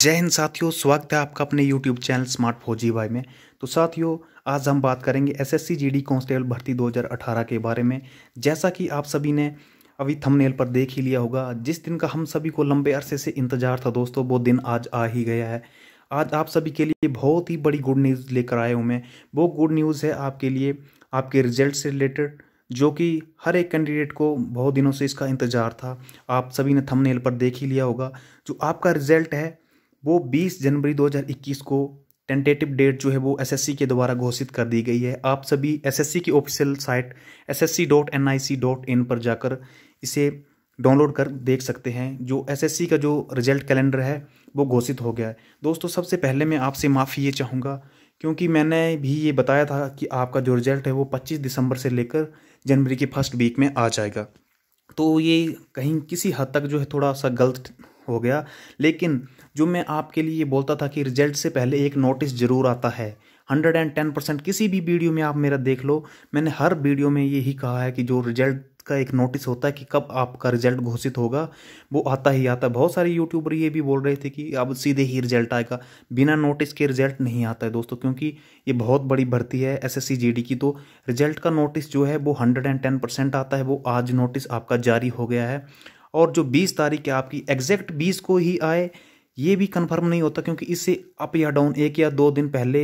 जय हिंद साथियों स्वागत है आपका अपने YouTube चैनल स्मार्ट फौजी भाई में तो साथियों आज हम बात करेंगे एस जी डी कॉन्स्टेबल भर्ती 2018 के बारे में जैसा कि आप सभी ने अभी थंबनेल पर देख ही लिया होगा जिस दिन का हम सभी को लंबे अरसे से इंतजार था दोस्तों वो दिन आज आ ही गया है आज आप सभी के लिए बहुत ही बड़ी गुड न्यूज़ लेकर आए हूँ मैं वो गुड न्यूज़ है आपके लिए आपके रिजल्ट से रिलेटेड जो कि हर एक कैंडिडेट को बहुत दिनों से इसका इंतज़ार था आप सभी ने थमनेल पर देख ही लिया होगा जो आपका रिजल्ट है वो 20 जनवरी 2021 को टेंटेटिव डेट जो है वो एसएससी के द्वारा घोषित कर दी गई है आप सभी एसएससी की ऑफिशियल साइट ssc.nic.in पर जाकर इसे डाउनलोड कर देख सकते हैं जो एसएससी का जो रिजल्ट कैलेंडर है वो घोषित हो गया है दोस्तों सबसे पहले मैं आपसे माफ़ी ये चाहूँगा क्योंकि मैंने भी ये बताया था कि आपका जो रिजल्ट है वो 25 दिसंबर से लेकर जनवरी के फर्स्ट वीक में आ जाएगा तो ये कहीं किसी हद तक जो है थोड़ा सा गलत हो गया लेकिन जो मैं आपके लिए बोलता था कि रिजल्ट से पहले एक नोटिस ज़रूर आता है हंड्रेड एंड टेन परसेंट किसी भी वीडियो में आप मेरा देख लो मैंने हर वीडियो में यही कहा है कि जो रिजल्ट का एक नोटिस होता है कि कब आपका रिजल्ट घोषित होगा वो आता ही आता है बहुत सारे यूट्यूबर ये भी बोल रहे थे कि अब सीधे ही रिजल्ट आएगा बिना नोटिस के रिजल्ट नहीं आता है दोस्तों क्योंकि ये बहुत बड़ी भर्ती है एस एस की तो रिजल्ट का नोटिस जो है वो हंड्रेड एंड टेन परसेंट आता है वो आज नोटिस आपका जारी हो गया है और जो बीस तारीख है आपकी एग्जैक्ट बीस को ही आए ये भी कंफर्म नहीं होता क्योंकि इससे अप या डाउन एक या दो दिन पहले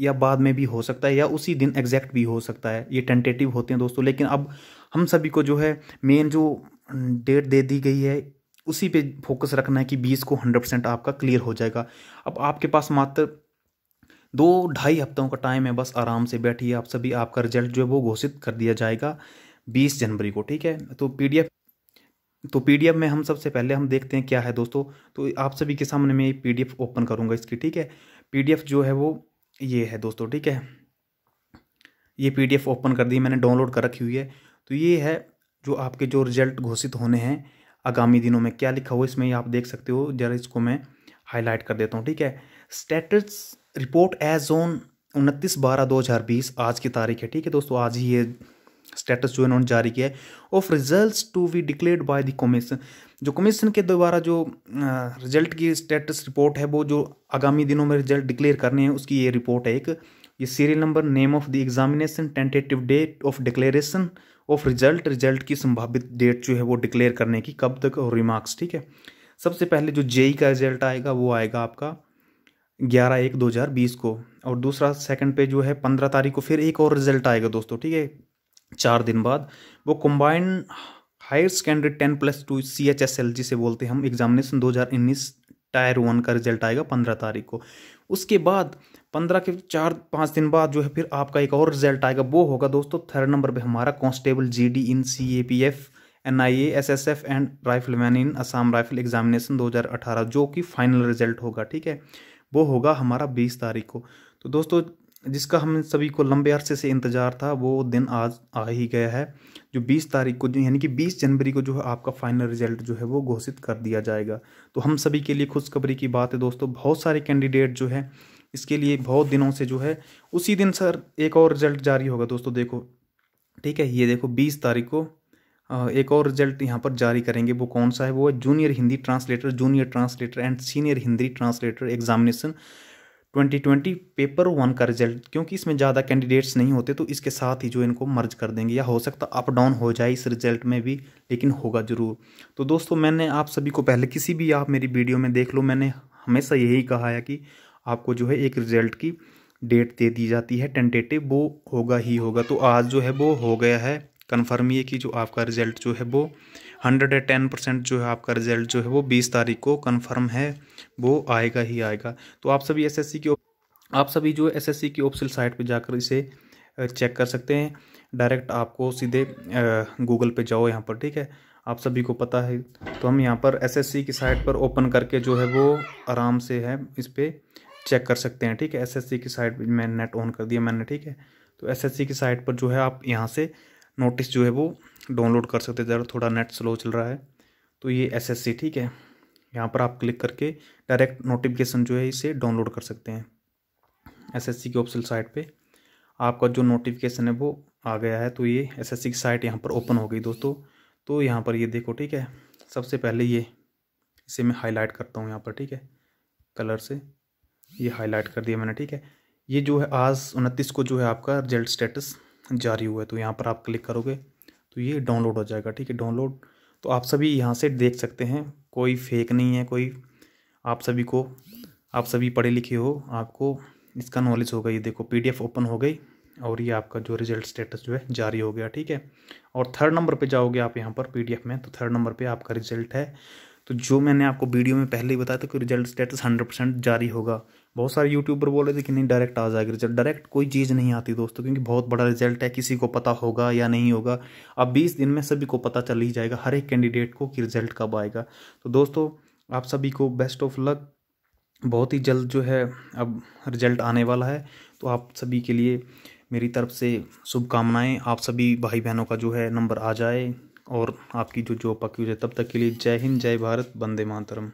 या बाद में भी हो सकता है या उसी दिन एग्जैक्ट भी हो सकता है ये टेंटेटिव होते हैं दोस्तों लेकिन अब हम सभी को जो है मेन जो डेट दे दी गई है उसी पे फोकस रखना है कि बीस को हंड्रेड परसेंट आपका क्लियर हो जाएगा अब आपके पास मात्र दो ढाई हफ्तों का टाइम है बस आराम से बैठिए आप सभी आपका रिजल्ट जो है वो घोषित कर दिया जाएगा बीस जनवरी को ठीक है तो पीडीएफ तो पीडीएफ में हम सबसे पहले हम देखते हैं क्या है दोस्तों तो आप सभी के सामने मैं पीडीएफ ओपन करूँगा इसकी ठीक है पीडीएफ जो है वो ये है दोस्तों ठीक है ये पीडीएफ ओपन कर दी मैंने डाउनलोड कर रखी हुई है तो ये है जो आपके जो रिजल्ट घोषित होने हैं आगामी दिनों में क्या लिखा हुआ इसमें आप देख सकते हो जरा इसको मैं हाईलाइट कर देता हूँ ठीक है स्टेटस रिपोर्ट एज ऑन उनतीस बारह दो हज़ार बीस आज की तारीख है ठीक है दोस्तों आज ही ये स्टेटस जो है उन्होंने जारी किया है of results to be declared by the commission जो कमीशन के द्वारा जो रिजल्ट की स्टेटस रिपोर्ट है वो जो आगामी दिनों में रिजल्ट डिक्लेयर करने हैं उसकी ये रिपोर्ट है एक ये serial number name of the examination tentative date of declaration of result result की संभावित डेट जो है वो डिक्लेयर करने की कब तक और रिमार्क्स ठीक है सबसे पहले जो जेई e का रिजल्ट आएगा वो आएगा आपका ग्यारह एक दो हज़ार बीस को और दूसरा सेकंड पे जो है पंद्रह तारीख को फिर एक और रिजल्ट आएगा दोस्तों ठीक है चार दिन बाद वो combine higher secondary ten plus two C H S L जी से बोलते हैं हम एग्जामिनेशन दो हज़ार उन्नीस टायर वन का रिजल्ट आएगा पंद्रह तारीख को उसके बाद पंद्रह के चार पाँच दिन बाद जो है फिर आपका एक और रिजल्ट आएगा वो होगा दोस्तों थर्ड नंबर पे हमारा constable G D in C A P F N I A S S F and rifleman in Assam rifle examination दो हज़ार अठारह जो कि फाइनल रिजल्ट होगा ठीक है वो होगा हमारा बीस तारीख को तो दोस्तों जिसका हम सभी को लंबे अरसे से इंतज़ार था वो दिन आज आ ही गया है जो 20 तारीख को यानी कि 20 जनवरी को जो है आपका फाइनल रिजल्ट जो है वो घोषित कर दिया जाएगा तो हम सभी के लिए खुशखबरी की बात है दोस्तों बहुत सारे कैंडिडेट जो है इसके लिए बहुत दिनों से जो है उसी दिन सर एक और रिजल्ट जारी होगा दोस्तों देखो ठीक है ये देखो बीस तारीख को एक और रिजल्ट यहाँ पर जारी करेंगे वो कौन सा है वो है junior Hindi translator junior translator and senior Hindi translator examination 2020 paper one का रिजल्ट क्योंकि इसमें ज़्यादा कैंडिडेट्स नहीं होते तो इसके साथ ही जो इनको मर्ज कर देंगे या हो सकता अप डाउन हो जाए इस रिजल्ट में भी लेकिन होगा ज़रूर तो दोस्तों मैंने आप सभी को पहले किसी भी आप मेरी वीडियो में देख लो मैंने हमेशा यही कहा है कि आपको जो है एक रिजल्ट की डेट दे दी जाती है टेंटेटिव वो होगा ही होगा तो आज जो है वो हो गया है कन्फर्म ये कि जो आपका रिज़ल्ट जो है वो हंड्रेड एंड टेन परसेंट जो है आपका रिज़ल्ट जो है वो बीस तारीख को कन्फर्म है वो आएगा ही आएगा तो आप सभी सी की आप सभी जो सी की ऑफिशियल साइट पर जाकर इसे चेक कर सकते हैं डायरेक्ट आपको सीधे गूगल पे जाओ यहाँ पर ठीक है आप सभी को पता है तो हम यहाँ पर एसएससी की साइट पर ओपन करके जो है वो आराम से है इस पर चेक कर सकते हैं ठीक है एसएससी की साइट मैं नेट ऑन कर दिया मैंने ठीक है तो एसएससी की साइट पर जो है आप यहाँ से नोटिस जो है वो डाउनलोड कर सकते ज़रा थोड़ा नेट स्लो चल रहा है तो ये एस ठीक है यहाँ पर आप क्लिक करके डायरेक्ट नोटिफिकेशन जो है इसे डाउनलोड कर सकते हैं एस की ऑप्शन साइट पर आपका जो नोटिफिकेशन है वो आ गया है तो ये एस की साइट यहाँ पर ओपन हो गई दोस्तों तो यहाँ पर ये देखो ठीक है सबसे पहले ये इसे मैं हाईलाइट करता हूँ यहाँ पर ठीक है कलर से ये हाईलाइट कर दिया मैंने ठीक है ये जो है आज उनतीस को जो है आपका रिजल्ट स्टेटस जारी हुआ है तो यहाँ पर आप क्लिक करोगे तो ये डाउनलोड हो जाएगा ठीक है डाउनलोड तो आप सभी यहाँ से देख सकते हैं कोई फेक नहीं है कोई आप सभी को आप सभी पढ़े लिखे हो आपको इसका नॉलेज होगा ये देखो पी ओपन हो गई और ये आपका जो रिजल्ट स्टेटस जो है जारी हो गया ठीक है और थर्ड नंबर पे जाओगे आप यहाँ पर पीडीएफ में तो थर्ड नंबर पे आपका रिजल्ट है तो जो मैंने आपको वीडियो में पहले ही बताया था कि रिजल्ट स्टेटस हंड्रेड परसेंट जारी होगा बहुत सारे यूट्यूबर बोल रहे थे कि नहीं डायरेक्ट आ जाएगा रिजल्ट डायरेक्ट कोई चीज़ नहीं आती दोस्तों क्योंकि बहुत बड़ा रिजल्ट है किसी को पता होगा या नहीं होगा अब बीस दिन में सभी को पता चल ही जाएगा हर एक कैंडिडेट को कि रिजल्ट कब आएगा तो दोस्तों आप सभी को बेस्ट ऑफ लक बहुत ही जल्द जो है अब रिजल्ट आने वाला है तो आप सभी के लिए मेरी तरफ से शुभकामनाएं आप सभी भाई बहनों का जो है नंबर आ जाए और आपकी जो जॉब पक्की हो जाए तब तक के लिए जय हिंद जय भारत वंदे मातरम